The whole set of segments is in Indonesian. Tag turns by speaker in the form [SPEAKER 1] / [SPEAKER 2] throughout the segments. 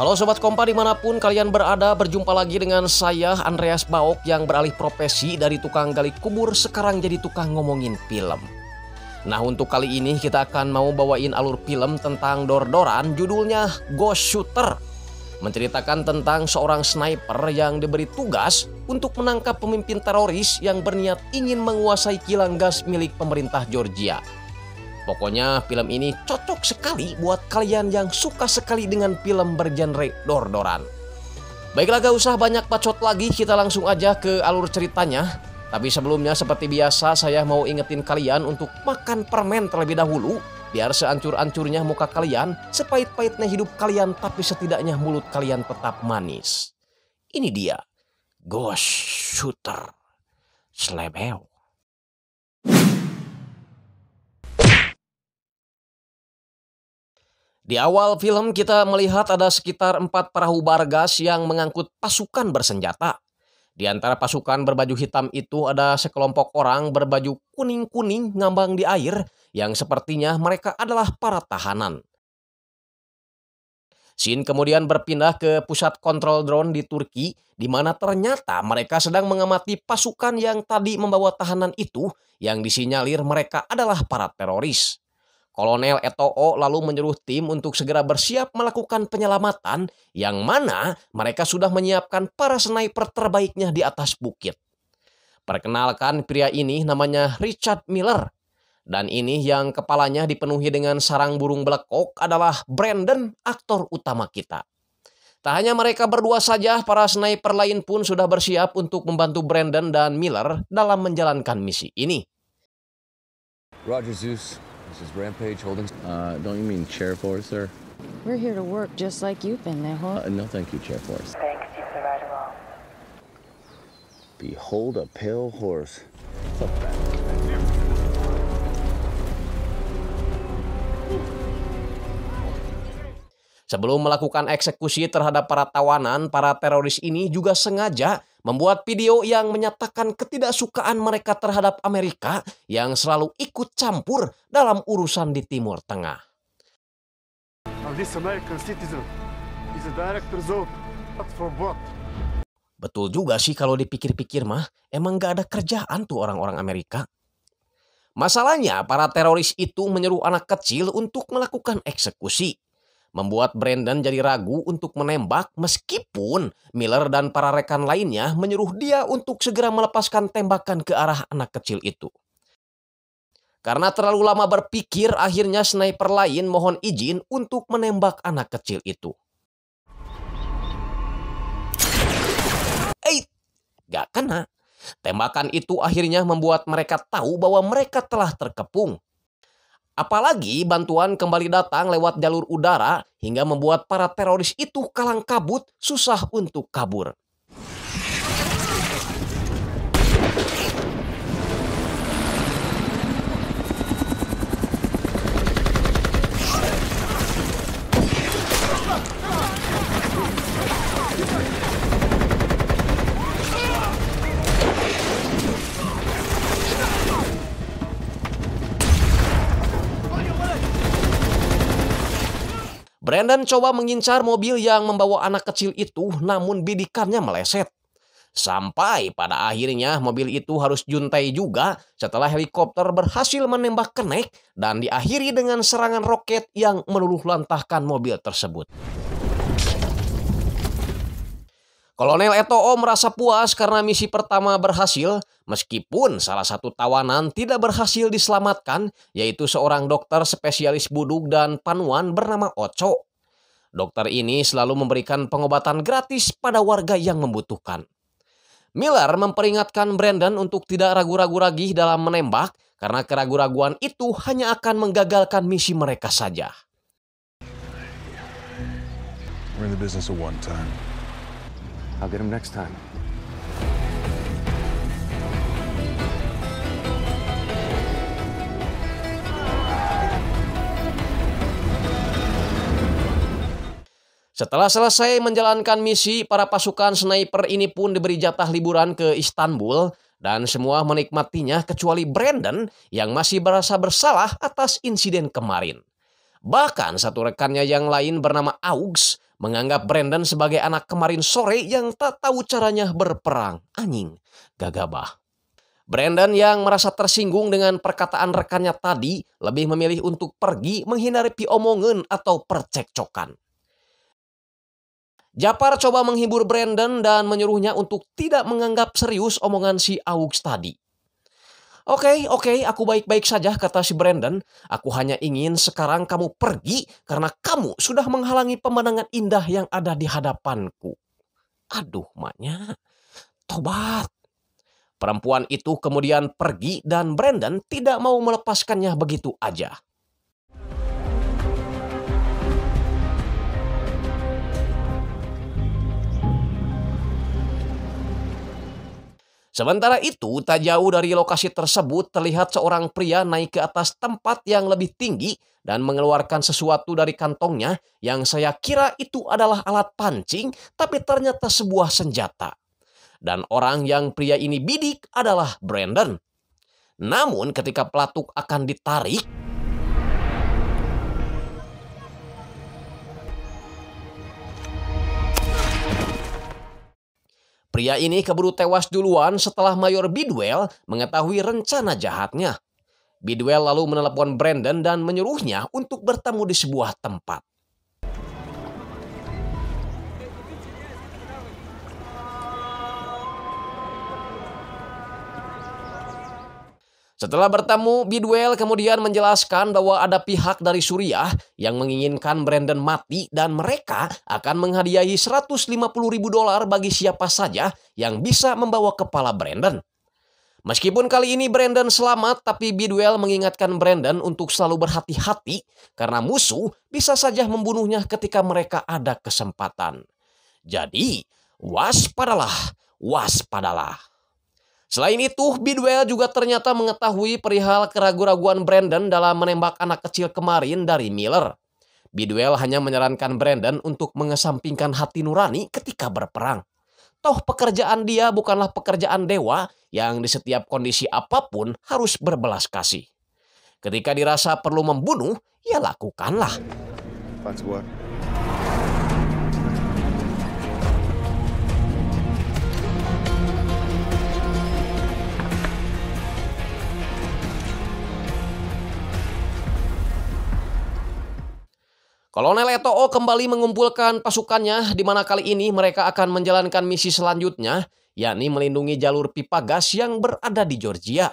[SPEAKER 1] Halo Sobat Kompa dimanapun kalian berada Berjumpa lagi dengan saya Andreas Baok yang beralih profesi dari tukang gali kubur Sekarang jadi tukang ngomongin film Nah untuk kali ini kita akan mau bawain alur film tentang Dordoran Judulnya Ghost Shooter Menceritakan tentang seorang sniper yang diberi tugas Untuk menangkap pemimpin teroris yang berniat ingin menguasai kilang gas milik pemerintah Georgia Pokoknya film ini cocok sekali buat kalian yang suka sekali dengan film bergenre dor-doran. Baiklah gak usah banyak pacot lagi, kita langsung aja ke alur ceritanya. Tapi sebelumnya seperti biasa saya mau ingetin kalian untuk makan permen terlebih dahulu. Biar seancur-ancurnya muka kalian, sepahit-pahitnya hidup kalian tapi setidaknya mulut kalian tetap manis. Ini dia, Ghost Shooter Slebeo. Di awal film kita melihat ada sekitar empat perahu bargas yang mengangkut pasukan bersenjata. Di antara pasukan berbaju hitam itu ada sekelompok orang berbaju kuning-kuning ngambang di air yang sepertinya mereka adalah para tahanan. Sin kemudian berpindah ke pusat kontrol drone di Turki di mana ternyata mereka sedang mengamati pasukan yang tadi membawa tahanan itu yang disinyalir mereka adalah para teroris. Kolonel Etoo lalu menyuruh tim untuk segera bersiap melakukan penyelamatan yang mana mereka sudah menyiapkan para sniper terbaiknya di atas bukit. Perkenalkan pria ini namanya Richard Miller dan ini yang kepalanya dipenuhi dengan sarang burung belekok adalah Brandon, aktor utama kita. Tak hanya mereka berdua saja, para sniper lain pun sudah bersiap untuk membantu Brandon dan Miller dalam menjalankan misi ini. Roger Zeus, This is Rampage Holdings. Uh, don't you mean Chair Force, sir? We're here to work just like you've been there, huh? Uh, no, thank you, Chair Force. Thanks, you provided all. Behold a pale horse. Sebelum melakukan eksekusi terhadap para tawanan, para teroris ini juga sengaja membuat video yang menyatakan ketidaksukaan mereka terhadap Amerika yang selalu ikut campur dalam urusan di Timur Tengah. Betul juga sih kalau dipikir-pikir mah, emang gak ada kerjaan tuh orang-orang Amerika. Masalahnya para teroris itu menyeru anak kecil untuk melakukan eksekusi membuat Brandon jadi ragu untuk menembak meskipun Miller dan para rekan lainnya menyuruh dia untuk segera melepaskan tembakan ke arah anak kecil itu. Karena terlalu lama berpikir, akhirnya sniper lain mohon izin untuk menembak anak kecil itu. Eh, gak kena. Tembakan itu akhirnya membuat mereka tahu bahwa mereka telah terkepung. Apalagi bantuan kembali datang lewat jalur udara hingga membuat para teroris itu kalang kabut susah untuk kabur. Brandon coba mengincar mobil yang membawa anak kecil itu namun bidikannya meleset. Sampai pada akhirnya mobil itu harus juntai juga setelah helikopter berhasil menembak kenek dan diakhiri dengan serangan roket yang meluluh lantahkan mobil tersebut. Kolonel Eto'o merasa puas karena misi pertama berhasil, meskipun salah satu tawanan tidak berhasil diselamatkan, yaitu seorang dokter spesialis buduk dan panuan bernama Ocho. Dokter ini selalu memberikan pengobatan gratis pada warga yang membutuhkan. Miller memperingatkan Brandon untuk tidak ragu-ragu lagi dalam menembak karena keraguan-raguan itu hanya akan menggagalkan misi mereka saja. We're in the business of one time. I'll get him next time. Setelah selesai menjalankan misi, para pasukan sniper ini pun diberi jatah liburan ke Istanbul dan semua menikmatinya kecuali Brandon yang masih merasa bersalah atas insiden kemarin. Bahkan satu rekannya yang lain bernama Augs menganggap Brandon sebagai anak kemarin sore yang tak tahu caranya berperang. Anjing, gagabah. Brandon yang merasa tersinggung dengan perkataan rekannya tadi lebih memilih untuk pergi menghindari piomongan atau percekcokan. Japar coba menghibur Brandon dan menyuruhnya untuk tidak menganggap serius omongan si Aux tadi. Oke, okay, oke, okay, aku baik-baik saja, kata si Brandon. Aku hanya ingin sekarang kamu pergi karena kamu sudah menghalangi pemandangan indah yang ada di hadapanku. Aduh, maknya. Tobat. Perempuan itu kemudian pergi dan Brandon tidak mau melepaskannya begitu aja. Sementara itu, tak jauh dari lokasi tersebut terlihat seorang pria naik ke atas tempat yang lebih tinggi dan mengeluarkan sesuatu dari kantongnya yang saya kira itu adalah alat pancing, tapi ternyata sebuah senjata. Dan orang yang pria ini bidik adalah Brandon. Namun ketika pelatuk akan ditarik, Pria ini keburu tewas duluan setelah Mayor Bidwell mengetahui rencana jahatnya. Bidwell lalu menelepon Brandon dan menyuruhnya untuk bertemu di sebuah tempat. Setelah bertemu, Bidwell kemudian menjelaskan bahwa ada pihak dari Suriah yang menginginkan Brandon mati dan mereka akan menghadiahi 150 ribu dolar bagi siapa saja yang bisa membawa kepala Brandon. Meskipun kali ini Brandon selamat, tapi Bidwell mengingatkan Brandon untuk selalu berhati-hati karena musuh bisa saja membunuhnya ketika mereka ada kesempatan. Jadi, waspadalah, waspadalah. Selain itu, Bidwell juga ternyata mengetahui perihal keraguan-raguan Brandon dalam menembak anak kecil kemarin dari Miller. Bidwell hanya menyarankan Brandon untuk mengesampingkan hati nurani ketika berperang. Toh pekerjaan dia bukanlah pekerjaan dewa yang di setiap kondisi apapun harus berbelas kasih. Ketika dirasa perlu membunuh, ya lakukanlah. Kolonel Eto'o kembali mengumpulkan pasukannya di mana kali ini mereka akan menjalankan misi selanjutnya, yakni melindungi jalur pipa gas yang berada di Georgia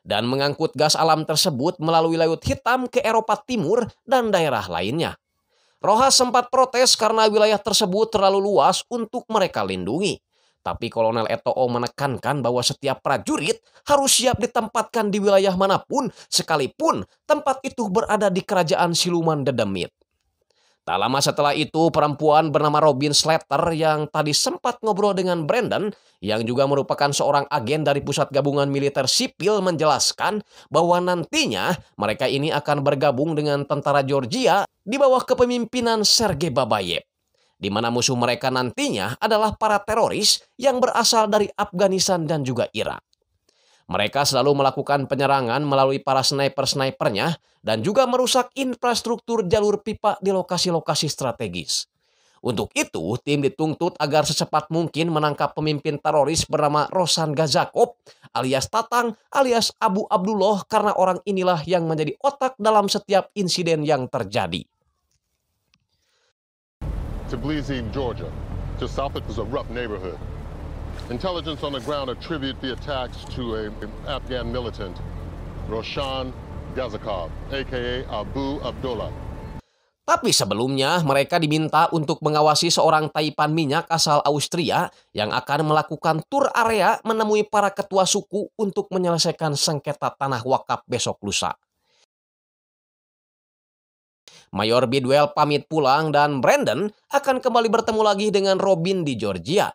[SPEAKER 1] dan mengangkut gas alam tersebut melalui Laut Hitam ke Eropa Timur dan daerah lainnya. Rohas sempat protes karena wilayah tersebut terlalu luas untuk mereka lindungi. Tapi Kolonel Eto'o menekankan bahwa setiap prajurit harus siap ditempatkan di wilayah manapun sekalipun tempat itu berada di kerajaan siluman Dedemit. Tak lama setelah itu, perempuan bernama Robin Slater yang tadi sempat ngobrol dengan Brandon, yang juga merupakan seorang agen dari Pusat Gabungan Militer Sipil menjelaskan bahwa nantinya mereka ini akan bergabung dengan tentara Georgia di bawah kepemimpinan Sergei Babayev. Di mana musuh mereka nantinya adalah para teroris yang berasal dari Afghanistan dan juga Irak. Mereka selalu melakukan penyerangan melalui para sniper-snipernya dan juga merusak infrastruktur jalur pipa di lokasi-lokasi strategis. Untuk itu, tim dituntut agar secepat mungkin menangkap pemimpin teroris bernama Rosan Gazakop alias Tatang alias Abu Abdullah karena orang inilah yang menjadi otak dalam setiap insiden yang terjadi. Tbilisi, Georgia. Just south it was rough neighborhood. Intelligence on the ground attribute the attacks to an Afghan militant, Roshan Gazakov, a.k.a. Abu Abdullah. Tapi sebelumnya mereka diminta untuk mengawasi seorang taipan minyak asal Austria yang akan melakukan tur area menemui para ketua suku untuk menyelesaikan sengketa tanah wakaf besok lusa. Mayor Bidwell pamit pulang dan Brandon akan kembali bertemu lagi dengan Robin di Georgia.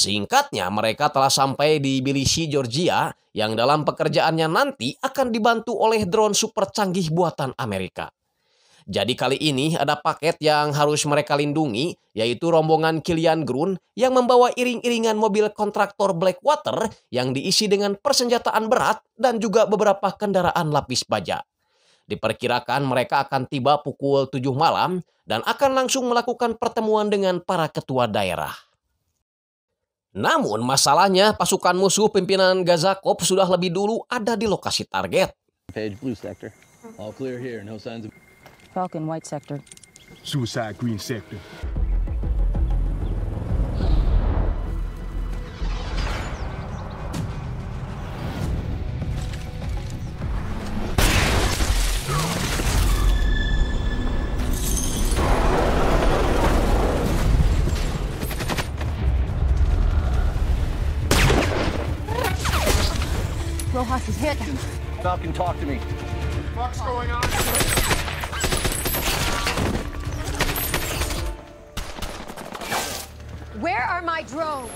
[SPEAKER 1] Singkatnya, mereka telah sampai di Bilisi, Georgia, yang dalam pekerjaannya nanti akan dibantu oleh drone super canggih buatan Amerika. Jadi kali ini ada paket yang harus mereka lindungi, yaitu rombongan Kilian Grun yang membawa iring-iringan mobil kontraktor Blackwater yang diisi dengan persenjataan berat dan juga beberapa kendaraan lapis baja. Diperkirakan mereka akan tiba pukul 7 malam dan akan langsung melakukan pertemuan dengan para ketua daerah. Namun masalahnya pasukan musuh pimpinan Gaza Corps sudah lebih dulu ada di lokasi target. Page blue sector. All clear here, no signs of Falcon white sector. Suicide green sector. Falcon, talk to me. What going on? Where are my drones?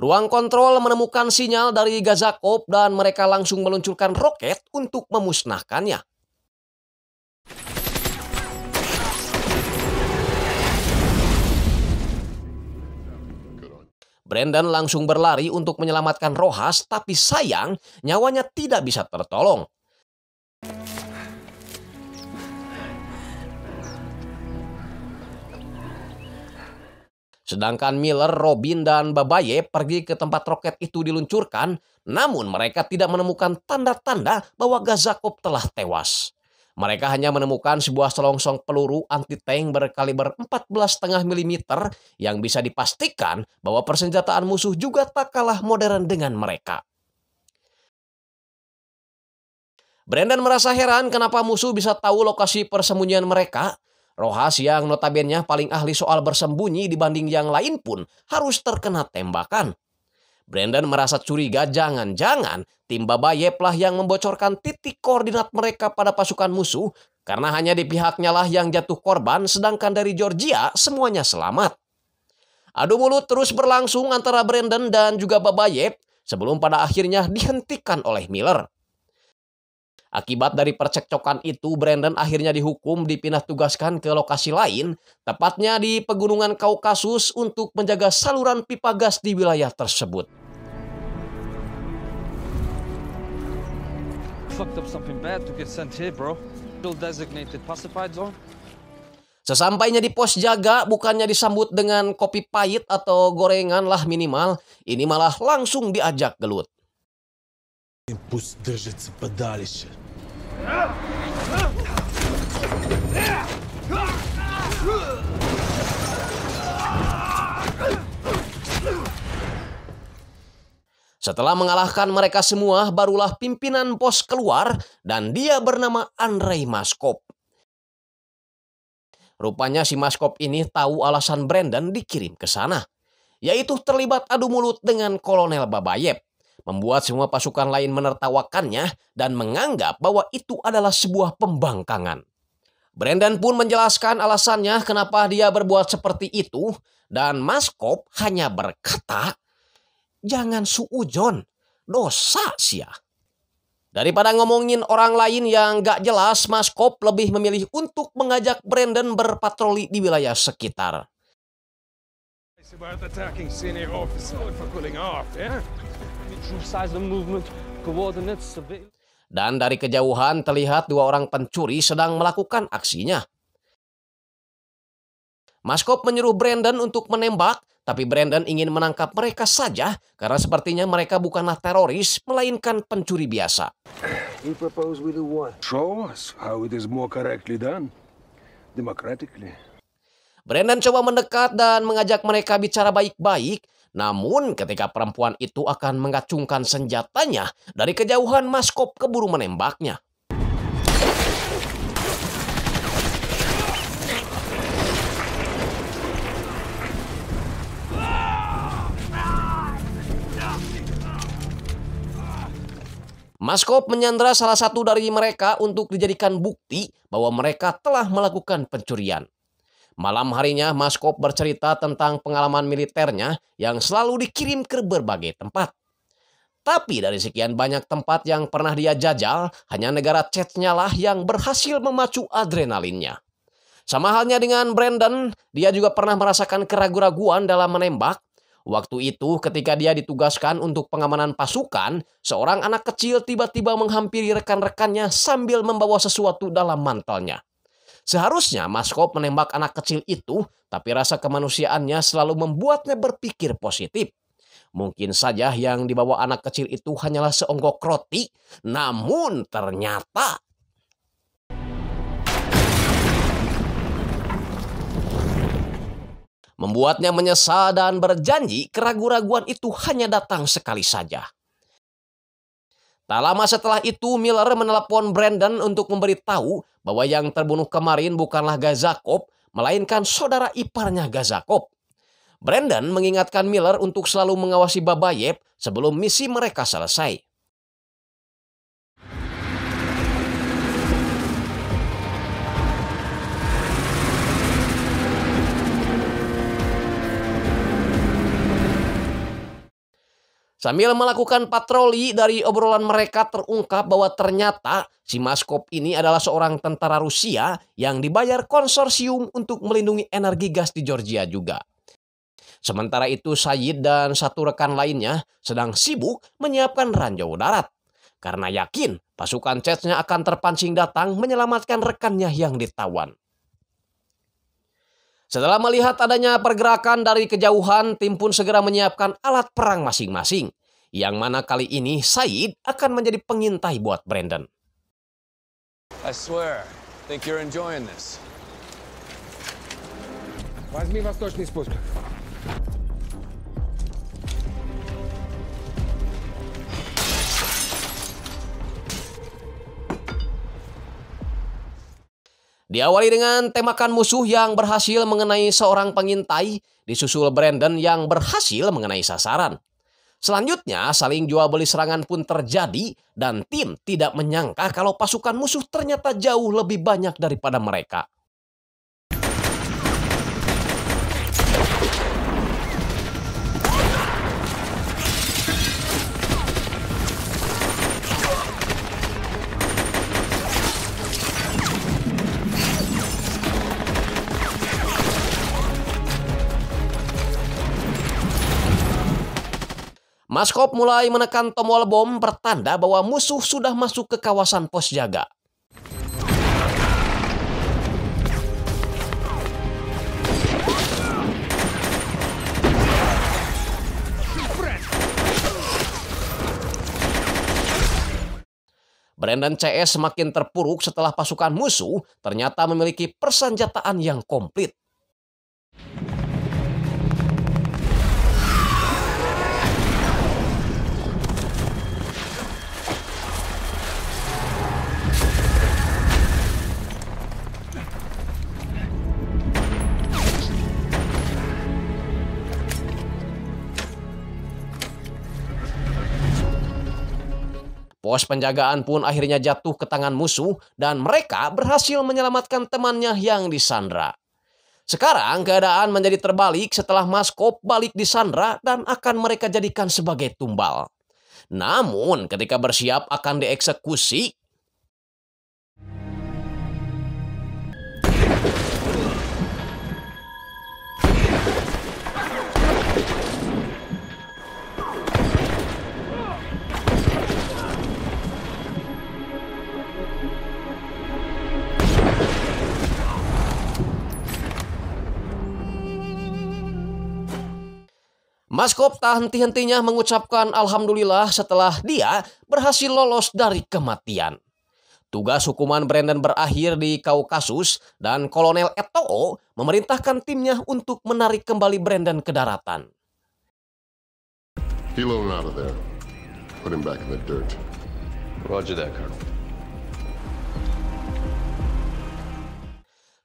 [SPEAKER 1] Ruang kontrol menemukan sinyal dari Gaza Corp dan mereka langsung meluncurkan roket untuk memusnahkannya. Brandon langsung berlari untuk menyelamatkan Rojas, tapi sayang nyawanya tidak bisa tertolong. Sedangkan Miller, Robin, dan Babaye pergi ke tempat roket itu diluncurkan, namun mereka tidak menemukan tanda-tanda bahwa Gazakop telah tewas. Mereka hanya menemukan sebuah selongsong peluru anti-tank berkaliber 14,5 mm yang bisa dipastikan bahwa persenjataan musuh juga tak kalah modern dengan mereka. Brandon merasa heran kenapa musuh bisa tahu lokasi persembunyian mereka. Rohas yang notabene paling ahli soal bersembunyi dibanding yang lain pun harus terkena tembakan. Brandon merasa curiga jangan-jangan tim Babayeplah yang membocorkan titik koordinat mereka pada pasukan musuh karena hanya di pihaknya lah yang jatuh korban sedangkan dari Georgia semuanya selamat. Adu mulut terus berlangsung antara Brandon dan juga Babayep sebelum pada akhirnya dihentikan oleh Miller. Akibat dari percekcokan itu, Brandon akhirnya dihukum dipindah tugaskan ke lokasi lain, tepatnya di Pegunungan Kaukasus untuk menjaga saluran pipa gas di wilayah tersebut. Sesampainya di pos jaga, bukannya disambut dengan kopi pahit atau gorengan lah minimal, ini malah langsung diajak gelut. Пусть Setelah mengalahkan mereka semua, barulah pimpinan pos keluar dan dia bernama Andrei Maskop. Rupanya si Maskop ini tahu alasan Brandon dikirim ke sana, yaitu terlibat adu mulut dengan Kolonel Babayev, membuat semua pasukan lain menertawakannya dan menganggap bahwa itu adalah sebuah pembangkangan. Brandon pun menjelaskan alasannya kenapa dia berbuat seperti itu dan Maskop hanya berkata Jangan suujon, dosa sia. Daripada ngomongin orang lain yang gak jelas, Mas Kop lebih memilih untuk mengajak Brandon berpatroli di wilayah sekitar. Dan dari kejauhan terlihat dua orang pencuri sedang melakukan aksinya. Maskop menyuruh Brandon untuk menembak tapi Brandon ingin menangkap mereka saja karena sepertinya mereka bukanlah teroris, melainkan pencuri biasa. Brandon coba mendekat dan mengajak mereka bicara baik-baik. Namun ketika perempuan itu akan mengacungkan senjatanya, dari kejauhan Maskop keburu menembaknya. Maskop menyandra salah satu dari mereka untuk dijadikan bukti bahwa mereka telah melakukan pencurian. Malam harinya, Maskop bercerita tentang pengalaman militernya yang selalu dikirim ke berbagai tempat. Tapi dari sekian banyak tempat yang pernah dia jajal, hanya negara chatnya lah yang berhasil memacu adrenalinnya. Sama halnya dengan Brandon, dia juga pernah merasakan keraguan-raguan dalam menembak Waktu itu, ketika dia ditugaskan untuk pengamanan pasukan, seorang anak kecil tiba-tiba menghampiri rekan-rekannya sambil membawa sesuatu dalam mantelnya. Seharusnya Maskop menembak anak kecil itu, tapi rasa kemanusiaannya selalu membuatnya berpikir positif. Mungkin saja yang dibawa anak kecil itu hanyalah seonggok roti, namun ternyata membuatnya menyesal dan berjanji keraguan-raguan itu hanya datang sekali saja. Tak lama setelah itu, Miller menelepon Brandon untuk memberitahu bahwa yang terbunuh kemarin bukanlah Gazakop, melainkan saudara iparnya Gazakop. Brandon mengingatkan Miller untuk selalu mengawasi Babayev sebelum misi mereka selesai. Sambil melakukan patroli dari obrolan mereka terungkap bahwa ternyata si Maskop ini adalah seorang tentara Rusia yang dibayar konsorsium untuk melindungi energi gas di Georgia juga. Sementara itu Said dan satu rekan lainnya sedang sibuk menyiapkan ranjau darat. Karena yakin pasukan Chechnya akan terpancing datang menyelamatkan rekannya yang ditawan. Setelah melihat adanya pergerakan dari kejauhan, tim pun segera menyiapkan alat perang masing-masing. Yang mana kali ini Said akan menjadi pengintai buat Brandon. I swear, think you're enjoying this. Возьми восточный спуск. Diawali dengan tembakan musuh yang berhasil mengenai seorang pengintai, disusul Brandon yang berhasil mengenai sasaran. Selanjutnya, saling jual beli serangan pun terjadi dan tim tidak menyangka kalau pasukan musuh ternyata jauh lebih banyak daripada mereka. Maskop mulai menekan tombol bom pertanda bahwa musuh sudah masuk ke kawasan pos jaga. Brandon CS semakin terpuruk setelah pasukan musuh ternyata memiliki persenjataan yang komplit. Pos penjagaan pun akhirnya jatuh ke tangan musuh dan mereka berhasil menyelamatkan temannya yang disandra. Sekarang keadaan menjadi terbalik setelah Maskop balik disandra dan akan mereka jadikan sebagai tumbal. Namun ketika bersiap akan dieksekusi, Maskop tak henti-hentinya mengucapkan Alhamdulillah setelah dia berhasil lolos dari kematian. Tugas hukuman Brandon berakhir di Kaukasus dan Kolonel Eto'o memerintahkan timnya untuk menarik kembali Brandon ke daratan. out of there. Put him back in the dirt. Roger that, Colonel.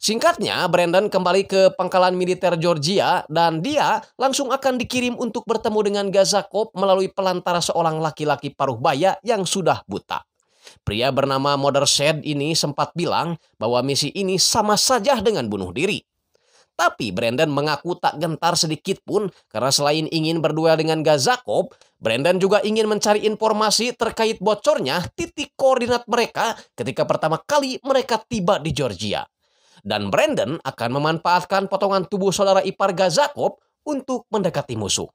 [SPEAKER 1] Singkatnya, Brandon kembali ke pangkalan militer Georgia dan dia langsung akan dikirim untuk bertemu dengan Gazakov melalui pelantara seorang laki-laki paruh baya yang sudah buta. Pria bernama Mother Shed ini sempat bilang bahwa misi ini sama saja dengan bunuh diri. Tapi Brandon mengaku tak gentar sedikit pun karena selain ingin berduel dengan Gazakov, Brandon juga ingin mencari informasi terkait bocornya titik koordinat mereka ketika pertama kali mereka tiba di Georgia. Dan Brandon akan memanfaatkan potongan tubuh saudara ipar Gazakov untuk mendekati musuh.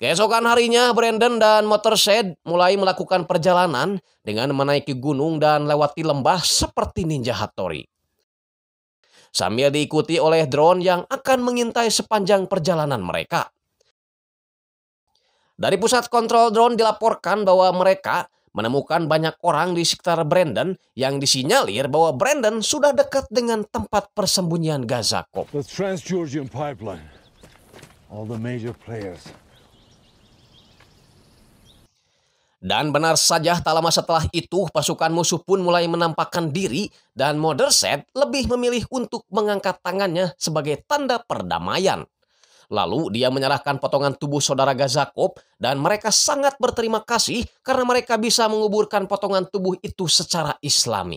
[SPEAKER 1] Keesokan harinya, Brandon dan Motorshed mulai melakukan perjalanan dengan menaiki gunung dan lewati lembah seperti Ninja Hattori. Sambil diikuti oleh drone yang akan mengintai sepanjang perjalanan mereka. Dari pusat kontrol drone dilaporkan bahwa mereka menemukan banyak orang di sekitar Brandon yang disinyalir bahwa Brandon sudah dekat dengan tempat persembunyian Gazakov. The Trans-Georgian Pipeline. All the major players. Dan benar saja tak lama setelah itu pasukan musuh pun mulai menampakkan diri dan Moderset lebih memilih untuk mengangkat tangannya sebagai tanda perdamaian. Lalu dia menyerahkan potongan tubuh saudara Gazakop dan mereka sangat berterima kasih karena mereka bisa menguburkan potongan tubuh itu secara islami.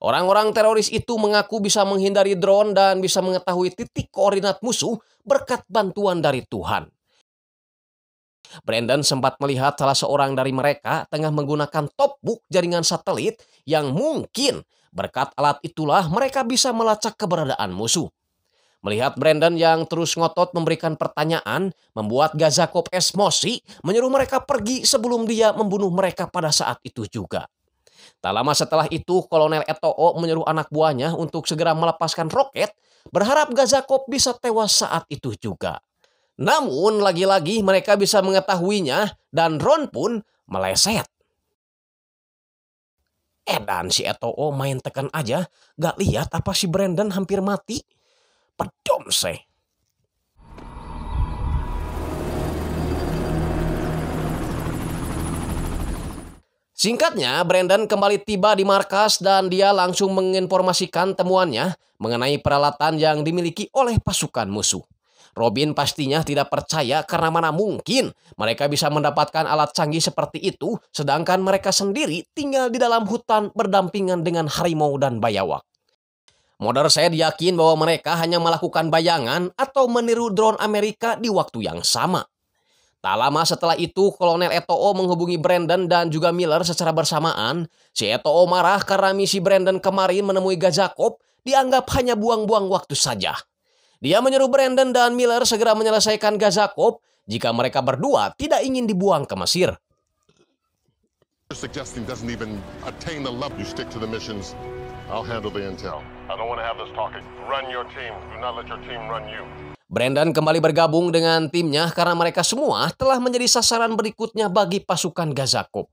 [SPEAKER 1] Orang-orang teroris itu mengaku bisa menghindari drone dan bisa mengetahui titik koordinat musuh berkat bantuan dari Tuhan. Brandon sempat melihat salah seorang dari mereka tengah menggunakan topbook jaringan satelit yang mungkin berkat alat itulah mereka bisa melacak keberadaan musuh. Melihat Brandon yang terus ngotot memberikan pertanyaan, membuat Gazakop esmosi, menyuruh mereka pergi sebelum dia membunuh mereka pada saat itu juga. Tak lama setelah itu, Kolonel Etoo menyuruh anak buahnya untuk segera melepaskan roket, berharap Gazakop bisa tewas saat itu juga. Namun, lagi-lagi mereka bisa mengetahuinya dan Ron pun meleset. Edan eh, si Etoo main tekan aja, gak lihat apa si Brandon hampir mati. Pedomse. Singkatnya, Brandon kembali tiba di markas dan dia langsung menginformasikan temuannya mengenai peralatan yang dimiliki oleh pasukan musuh. Robin pastinya tidak percaya karena mana mungkin mereka bisa mendapatkan alat canggih seperti itu sedangkan mereka sendiri tinggal di dalam hutan berdampingan dengan harimau dan bayawak. Modar saya yakin bahwa mereka hanya melakukan bayangan atau meniru drone Amerika di waktu yang sama. Tak lama setelah itu, Kolonel Eto'o menghubungi Brandon dan juga Miller secara bersamaan. Si Eto'o marah karena misi Brandon kemarin menemui Gazakop dianggap hanya buang-buang waktu saja. Dia menyuruh Brandon dan Miller segera menyelesaikan Gazakop jika mereka berdua tidak ingin dibuang ke Mesir. Suggesting doesn't even attain the love you stick to the missions Brandon kembali bergabung dengan timnya karena mereka semua telah menjadi sasaran berikutnya bagi pasukan Gazakop.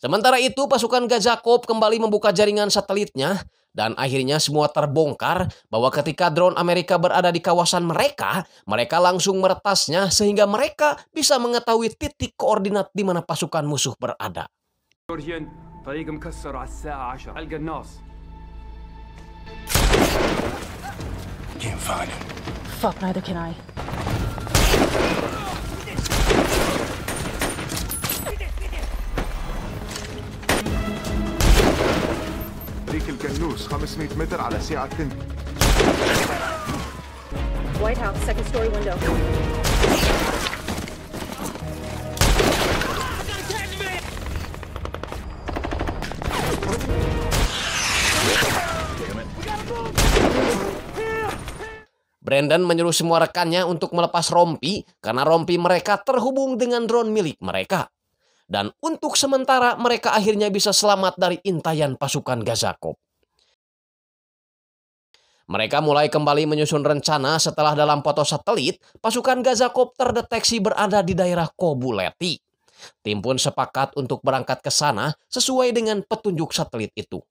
[SPEAKER 1] Sementara itu pasukan Gazakop kembali membuka jaringan satelitnya dan akhirnya semua terbongkar bahwa ketika drone Amerika berada di kawasan mereka, mereka langsung meretasnya sehingga mereka bisa mengetahui titik koordinat di mana pasukan musuh berada. جورجيان طريق مكسر على الساعة عشر ألقى الناس Can't find him. Fuck, neither can I. ديك القنوس 500 متر على ساعة تنتهي. White House, second story window. Brandon menyuruh semua rekannya untuk melepas rompi karena rompi mereka terhubung dengan drone milik mereka. Dan untuk sementara mereka akhirnya bisa selamat dari intayan pasukan Gazakov. Mereka mulai kembali menyusun rencana setelah dalam foto satelit, pasukan Gazakov terdeteksi berada di daerah Kobuleti. Tim pun sepakat untuk berangkat ke sana sesuai dengan petunjuk satelit itu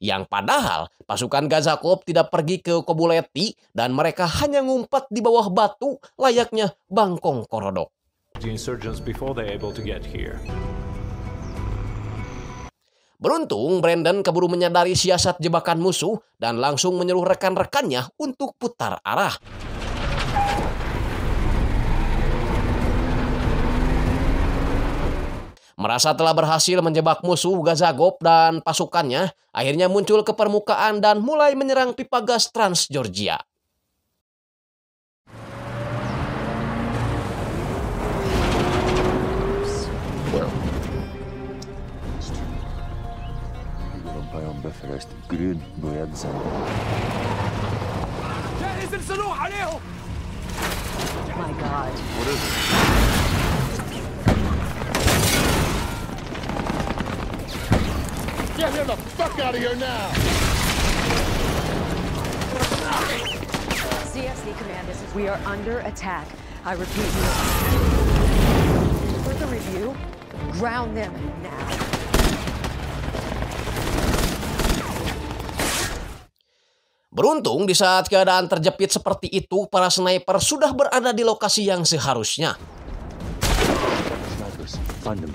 [SPEAKER 1] yang padahal pasukan Gaza Club tidak pergi ke Kobuleti dan mereka hanya ngumpet di bawah batu layaknya bangkong korodok. Beruntung, Brandon keburu menyadari siasat jebakan musuh dan langsung menyuruh rekan-rekannya untuk putar arah. Merasa telah berhasil menjebak musuh Gazagop dan pasukannya, akhirnya muncul ke permukaan dan mulai menyerang pipa gas Trans Georgia. My God. What is it? Get him the fuck out of here now! CSD Command, this is... We are under attack. I repeat, we are... With a review, ground them now. Beruntung di saat keadaan terjepit seperti itu, para sniper sudah berada di lokasi yang seharusnya. Snipers, find them.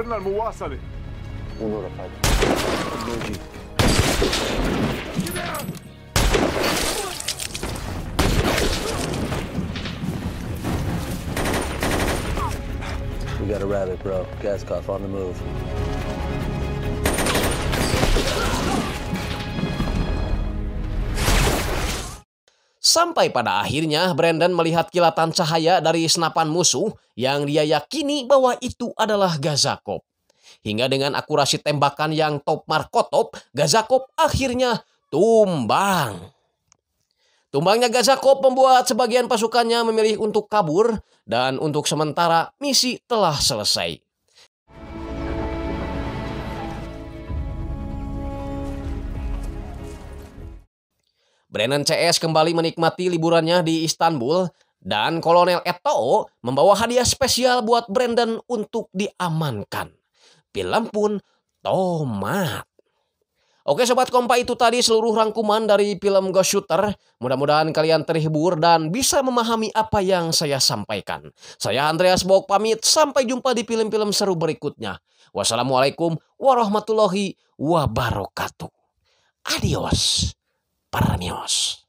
[SPEAKER 1] المواصلة We got a rabbit, bro. cough on the move. Sampai pada akhirnya Brandon melihat kilatan cahaya dari senapan musuh yang dia yakini bahwa itu adalah Gazakop. Hingga dengan akurasi tembakan yang top markotop, Gazakop akhirnya tumbang. Tumbangnya Gazakop membuat sebagian pasukannya memilih untuk kabur dan untuk sementara misi telah selesai. Brennan CS kembali menikmati liburannya di Istanbul dan Kolonel Eto membawa hadiah spesial buat Brandon untuk diamankan. Film pun tomat. Oke Sobat Kompa itu tadi seluruh rangkuman dari film Ghost Shooter. Mudah-mudahan kalian terhibur dan bisa memahami apa yang saya sampaikan. Saya Andreas Bok pamit, sampai jumpa di film-film seru berikutnya. Wassalamualaikum warahmatullahi wabarakatuh. Adios. míos!